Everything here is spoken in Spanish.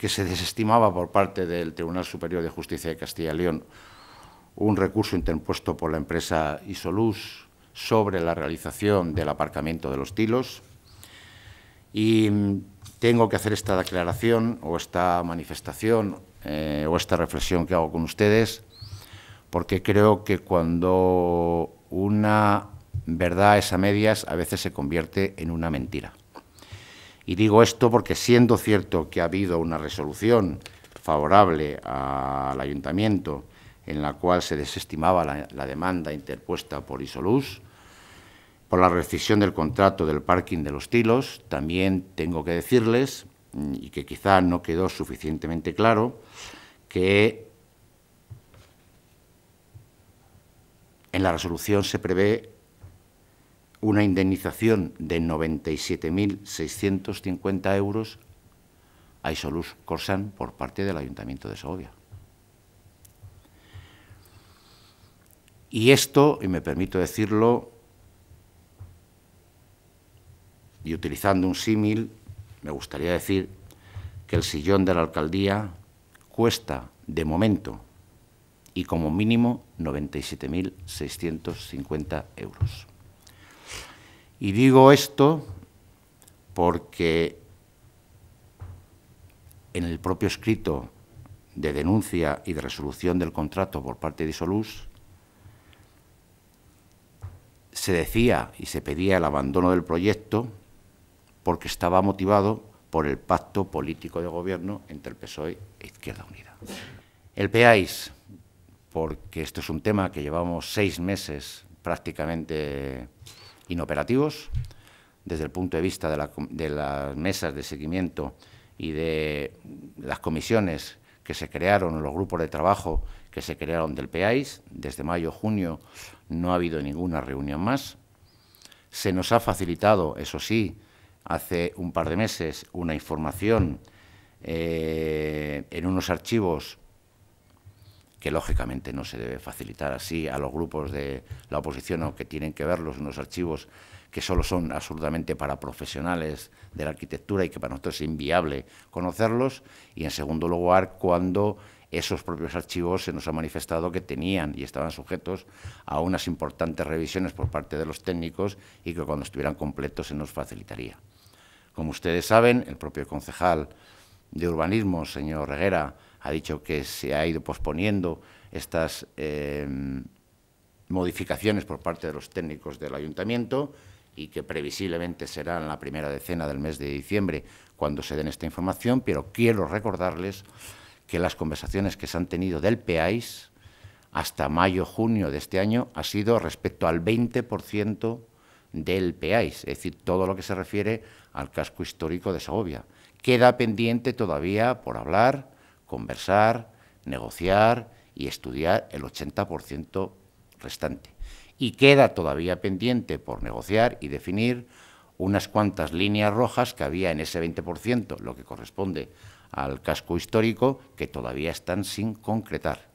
que se desestimaba por parte del Tribunal Superior de Justicia de Castilla y León un recurso interpuesto por la empresa Isolus sobre la realización del aparcamiento de los tilos. Y tengo que hacer esta declaración o esta manifestación eh, o esta reflexión que hago con ustedes, porque creo que cuando una verdad es a medias, a veces se convierte en una mentira. Y digo esto porque siendo cierto que ha habido una resolución favorable al ayuntamiento en la cual se desestimaba la, demanda interpuesta por Isolus, por la rescisión del contrato del parking de los Tilos, también tengo que decirles, y que quizá no quedó suficientemente claro, que en la resolución se prevé una indemnización de 97.650 euros a Isolus Corsan por parte del Ayuntamiento de Segovia. Y esto, y me permito decirlo, y utilizando un símil, me gustaría decir que el sillón de la alcaldía cuesta, de momento, y como mínimo, 97.650 euros. Y digo esto porque en el propio escrito de denuncia y de resolución del contrato por parte de Solus se decía y se pedía el abandono del proyecto porque estaba motivado por el pacto político de gobierno entre el PSOE e Izquierda Unida. El PAIS, porque esto es un tema que llevamos seis meses prácticamente inoperativos desde el punto de vista de, las mesas de seguimiento y de las comisiones que se crearon, los grupos de trabajo que se crearon del PEAIS. Desde mayo-junio no ha habido ninguna reunión más. Se nos ha facilitado, eso sí, hace un par de meses una información eh, en unos archivos que lógicamente no se debe facilitar así a los grupos de la oposición o que tienen que verlos unos archivos que solo son absolutamente para profesionales de la arquitectura y que para nosotros es inviable conocerlos, y en segundo lugar cuando esos propios archivos se nos ha manifestado que tenían y estaban sujetos a unas importantes revisiones por parte de los técnicos y que cuando estuvieran completos se nos facilitaría. Como ustedes saben, el propio concejal de urbanismo, señor Reguera, ha dicho que se ha ido posponiendo estas em, modificaciones por parte de los técnicos del ayuntamiento y que previsiblemente será en la primera decena del mes de diciembre cuando se den esta información, pero quiero recordarles que las conversaciones que se han tenido del PAIS hasta mayo-junio de este año ha sido respecto al 20% del PAIS, es decir, todo lo que se refiere al casco histórico de Segovia. Queda pendiente todavía por hablar conversar, negociar y estudiar el 80% restante. Y queda todavía pendiente por negociar y definir unas cuantas líneas rojas que había en ese 20%, lo que corresponde al casco histórico, que todavía están sin concretar.